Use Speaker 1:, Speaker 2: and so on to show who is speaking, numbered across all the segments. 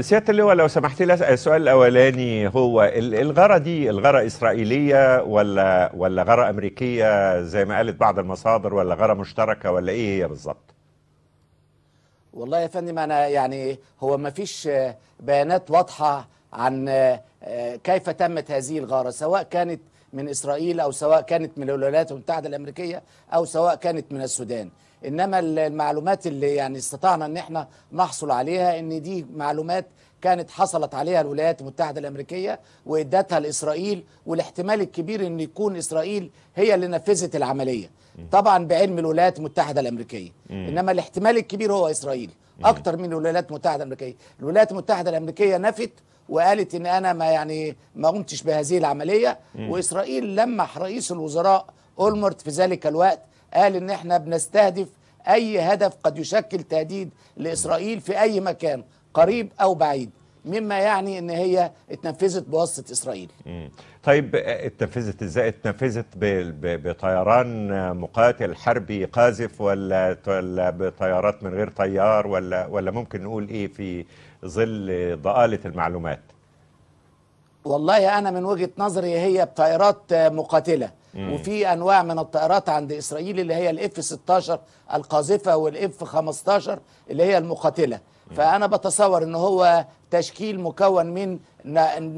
Speaker 1: سياده اللواء لو سمحت لي السؤال الاولاني هو الغاره دي الغاره اسرائيليه ولا ولا غاره امريكيه زي ما قالت بعض المصادر ولا غاره مشتركه ولا ايه هي بالظبط؟
Speaker 2: والله يا فندم انا يعني هو ما فيش بيانات واضحه عن آه، كيف تمت هذه الغاره سواء كانت من اسرائيل او سواء كانت من الولايات المتحده الامريكيه او سواء كانت من السودان انما المعلومات اللي يعني استطعنا ان احنا نحصل عليها ان دي معلومات كانت حصلت عليها الولايات المتحدة الأمريكية وإدتها لإسرائيل والاحتمال الكبير أن يكون إسرائيل هي اللي نفذت العملية طبعا بعلم الولايات المتحدة الأمريكية إنما الاحتمال الكبير هو إسرائيل أكتر من الولايات المتحدة الأمريكية الولايات المتحدة الأمريكية نفت وقالت ان انا ما يعني ما قمتش بهذه العمليه واسرائيل لمح رئيس الوزراء اولمرت في ذلك الوقت قال ان احنا بنستهدف أي هدف قد يشكل تهديد لإسرائيل في أي مكان قريب أو بعيد مما يعني ان هي اتنفذت بواسطه اسرائيل.
Speaker 1: طيب اتنفذت ازاي؟ اتنفذت بطيران مقاتل حربي قاذف ولا ولا بطيارات من غير طيار ولا ولا ممكن نقول ايه في ظل ضآلة المعلومات؟
Speaker 2: والله انا من وجهه نظري هي بطائرات مقاتله. وفي انواع من الطائرات عند اسرائيل اللي هي الاف 16 القاذفه والاف 15 اللي هي المقاتله فانا بتصور ان هو تشكيل مكون من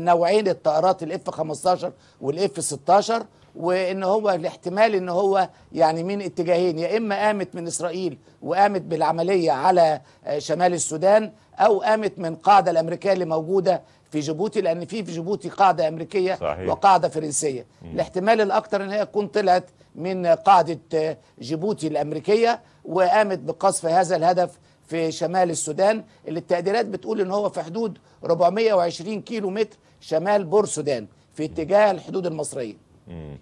Speaker 2: نوعين الطائرات الاف 15 والاف 16 وان هو الاحتمال ان هو يعني من اتجاهين يا اما قامت من اسرائيل وقامت بالعمليه على آه، شمال السودان او قامت من قاعده الامريكيه اللي موجوده في جيبوتي لان في في جيبوتي قاعده امريكيه صحيح. وقاعده فرنسيه مم. الاحتمال الاكثر ان هي تكون طلعت من قاعده آه، جيبوتي الامريكيه وقامت بقصف هذا الهدف في شمال السودان اللي التقديرات بتقول ان هو في حدود 420 كيلو متر شمال بور سودان في اتجاه الحدود المصريه
Speaker 1: مم.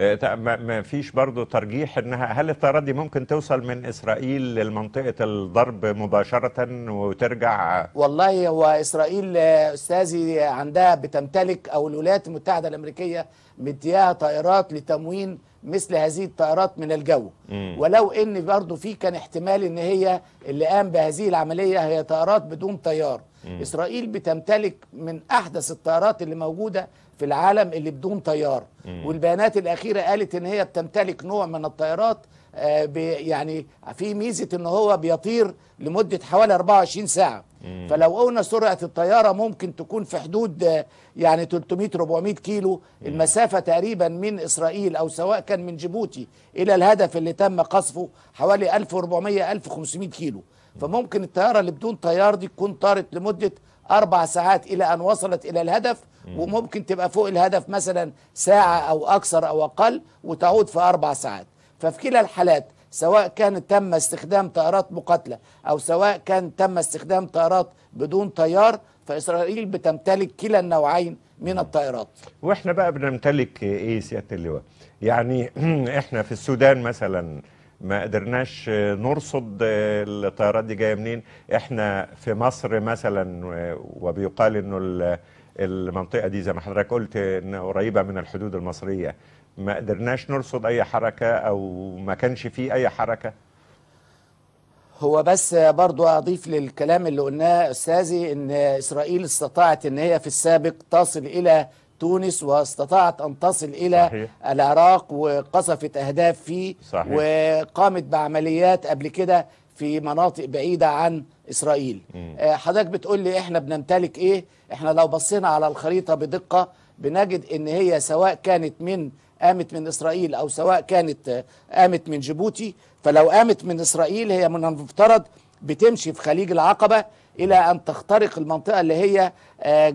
Speaker 1: آه، ما فيش برضو ترجيح انها هل الطيارات دي ممكن توصل من اسرائيل لمنطقه الضرب مباشره وترجع
Speaker 2: والله هو اسرائيل آه، استاذي عندها بتمتلك او الولايات المتحده الامريكيه مديها طائرات لتموين مثل هذه الطائرات من الجو مم. ولو ان برضه في كان احتمال ان هي اللي قام بهذه العمليه هي طائرات بدون طيار
Speaker 1: مم. اسرائيل
Speaker 2: بتمتلك من احدث الطائرات اللي موجوده في العالم اللي بدون طيار والبيانات الاخيره قالت ان هي بتمتلك نوع من الطائرات آه، يعني في ميزه ان هو بيطير لمده حوالي 24 ساعه فلو قلنا سرعه الطياره ممكن تكون في حدود آه، يعني 300 400 كيلو المسافه تقريبا من اسرائيل او سواء كان من جيبوتي الى الهدف اللي تم قصفه حوالي 1400 1500 كيلو فممكن الطياره اللي بدون طيار دي تكون طارت لمده أربع ساعات إلى أن وصلت إلى الهدف وممكن تبقى فوق الهدف مثلا ساعة أو أكثر أو أقل وتعود في أربع ساعات ففي كلا الحالات سواء كان تم استخدام طائرات مقاتلة أو سواء كان تم استخدام طائرات بدون طيار فإسرائيل بتمتلك كلا النوعين من الطائرات
Speaker 1: وإحنا بقى بنمتلك إيه سيادة اللواء يعني إحنا في السودان مثلا ما قدرناش نرصد الطيارات دي جايه منين احنا في مصر مثلا وبيقال انه المنطقه دي زي ما حضرتك قلت ان قريبه من الحدود المصريه ما قدرناش نرصد اي حركه او ما كانش في اي حركه
Speaker 2: هو بس برضو أضيف للكلام اللي قلناه أستاذي أن إسرائيل استطاعت أن هي في السابق تصل إلى تونس واستطاعت أن تصل إلى صحيح. العراق وقصفت أهداف فيه صحيح. وقامت بعمليات قبل كده في مناطق بعيدة عن إسرائيل مم. آه، حضرتك بتقول لي إحنا بنمتلك إيه إحنا لو بصينا على الخريطة بدقة بنجد إن هي سواء كانت من قامت من إسرائيل أو سواء كانت آه، قامت من جيبوتي فلو قامت من إسرائيل هي من المفترض بتمشي في خليج العقبة إلى أن تخترق المنطقة اللي هي آه،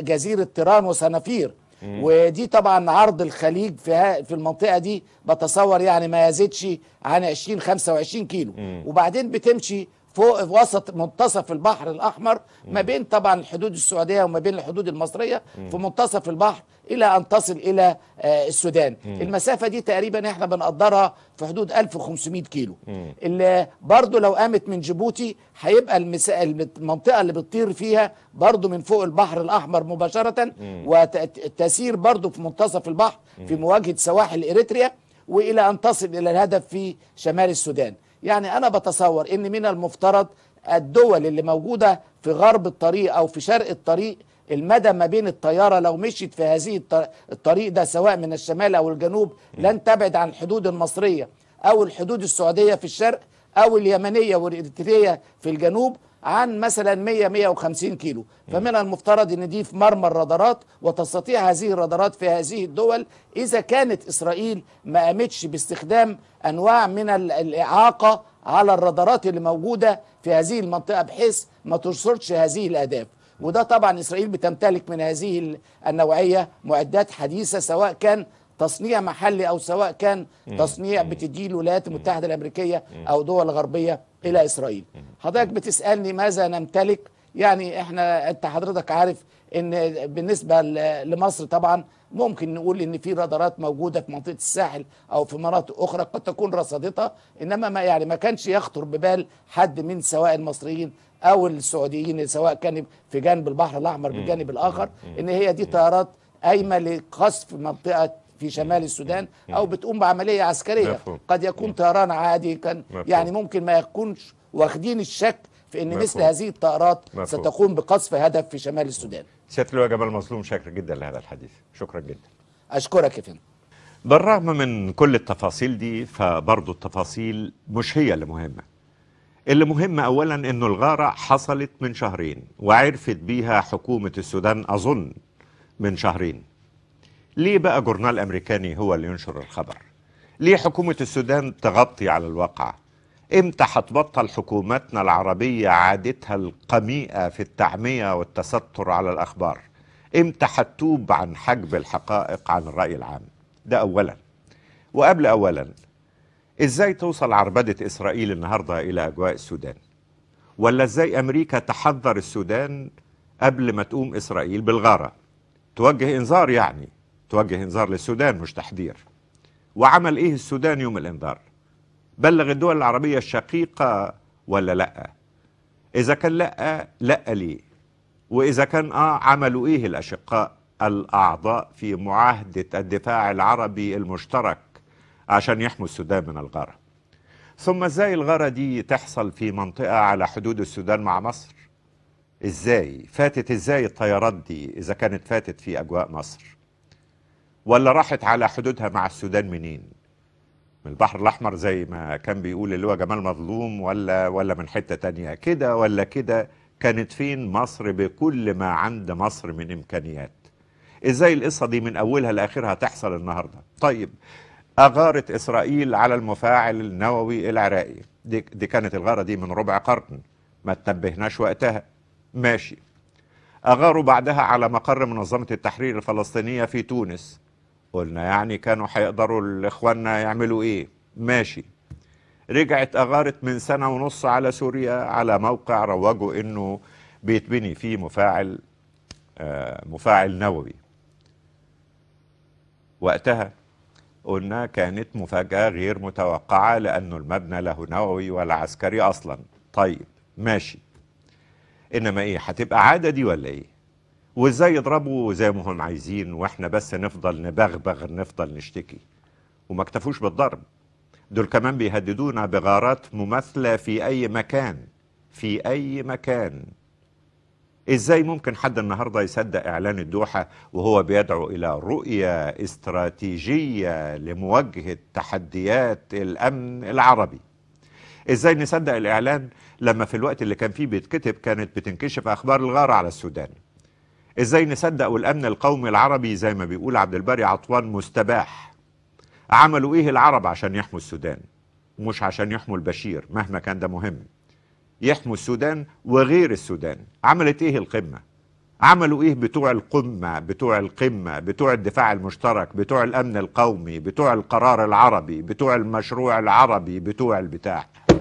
Speaker 2: جزيرة تيران وسنافير ودي طبعا عرض الخليج في في المنطقه دي بتصور يعني ما يزيدش عن 20 25 كيلو وبعدين بتمشي فوق في وسط منتصف البحر الاحمر ما بين طبعا الحدود السعوديه وما بين الحدود المصريه في منتصف البحر الى ان تصل الى آه، السودان المسافه دي تقريبا احنا بنقدرها في حدود 1500 كيلو اللي برضو لو قامت من جيبوتي هيبقى المنطقه اللي بتطير فيها برضو من فوق البحر الاحمر مباشره وتسير برضو في منتصف البحر في مواجهه سواحل اريتريا والى ان تصل الى الهدف في شمال السودان يعني أنا بتصور أن من المفترض الدول اللي موجودة في غرب الطريق أو في شرق الطريق المدى ما بين الطيارة لو مشيت في هذه الطريق ده سواء من الشمال أو الجنوب لن تبعد عن الحدود المصرية أو الحدود السعودية في الشرق أو اليمنية والإريترية في الجنوب عن مثلا 100 150 كيلو فمن المفترض ان دي في مرمى الرادارات وتستطيع هذه الرادارات في هذه الدول اذا كانت اسرائيل ما قامتش باستخدام انواع من الاعاقه على الرادارات اللي موجوده في هذه المنطقه بحيث ما ترصدش هذه الاهداف وده طبعا اسرائيل بتمتلك من هذه النوعيه معدات حديثه سواء كان تصنيع محلي أو سواء كان تصنيع بتديه الولايات المتحدة الأمريكية أو دول غربية إلى إسرائيل حضرتك بتسألني ماذا نمتلك يعني احنا انت حضرتك عارف ان بالنسبه لمصر طبعا ممكن نقول ان في رادارات موجوده في منطقه الساحل او في مناطق اخرى قد تكون رصدتها انما ما يعني ما كانش يخطر ببال حد من سواء المصريين او السعوديين سواء كان في جانب البحر الاحمر بالجانب الاخر ان هي دي طيارات قايمه لقصف منطقه في شمال السودان أو بتقوم بعملية عسكرية مفهوم. قد يكون طيران عادي كان مفهوم. يعني ممكن ما يكونش واخدين الشك في ان مفهوم. مثل هذه الطائرات مفهوم. ستقوم بقصف هدف في شمال السودان
Speaker 1: سيادة اللواء جمال مظلوم شاكر جدا لهذا الحديث شكرا جدا
Speaker 2: أشكرك يا فندم
Speaker 1: بالرغم من كل التفاصيل دي فبرضه التفاصيل مش هي اللي مهمة اللي مهم أولا أنه الغارة حصلت من شهرين وعرفت بيها حكومة السودان أظن من شهرين ليه بقى جورنال أمريكاني هو اللي ينشر الخبر ليه حكومة السودان تغطي على الواقع امتى هتبطل حكوماتنا العربية عادتها القميئة في التعمية والتستر على الأخبار امتى هتتوب عن حجب الحقائق عن الرأي العام ده أولا وقبل أولا ازاي توصل عربدة إسرائيل النهاردة إلى أجواء السودان ولا ازاي أمريكا تحذر السودان قبل ما تقوم إسرائيل بالغارة توجه إنذار يعني توجه انذار للسودان مش تحذير وعمل ايه السودان يوم الانذار بلغ الدول العربية الشقيقة ولا لا اذا كان لا لا ليه واذا كان اه عملوا ايه الاشقاء الاعضاء في معاهدة الدفاع العربي المشترك عشان يحموا السودان من الغارة ثم ازاي الغارة دي تحصل في منطقة على حدود السودان مع مصر ازاي فاتت ازاي الطيارات دي اذا كانت فاتت في اجواء مصر ولا راحت على حدودها مع السودان منين من البحر الأحمر زي ما كان بيقول اللي هو جمال مظلوم ولا ولا من حتة تانية كده ولا كده كانت فين مصر بكل ما عند مصر من إمكانيات إزاي القصة دي من أولها لآخرها تحصل النهاردة طيب أغارت إسرائيل على المفاعل النووي العراقي دي, دي كانت الغارة دي من ربع قرن ما تنبهناش وقتها ماشي أغاروا بعدها على مقر منظمة التحرير الفلسطينية في تونس قلنا يعني كانوا هيقدروا الاخواننا يعملوا ايه ماشي رجعت اغارت من سنه ونص على سوريا على موقع روجوا انه بيتبني فيه مفاعل آه مفاعل نووي وقتها قلنا كانت مفاجاه غير متوقعه لانه المبنى له نووي ولا عسكري اصلا طيب ماشي انما ايه هتبقى عاده دي ولا ايه وازاي يضربوا زي ما هم عايزين واحنا بس نفضل نبغبغ نفضل نشتكي وما اكتفوش بالضرب دول كمان بيهددونا بغارات مماثلة في أي مكان في أي مكان إزاي ممكن حد النهاردة يصدق إعلان الدوحة وهو بيدعو إلى رؤية استراتيجية لمواجهة تحديات الأمن العربي إزاي نصدق الإعلان لما في الوقت اللي كان فيه بيتكتب كانت بتنكشف أخبار الغارة على السودان ازاي نصدق والامن القومي العربي زي ما بيقول عبد الباري عطوان مستباح عملوا ايه العرب عشان يحموا السودان مش عشان يحموا البشير مهما كان ده مهم يحموا السودان وغير السودان عملت ايه القمه عملوا ايه بتوع القمه بتوع القمه بتوع الدفاع المشترك بتوع الامن القومي بتوع القرار العربي بتوع المشروع العربي بتوع البتاع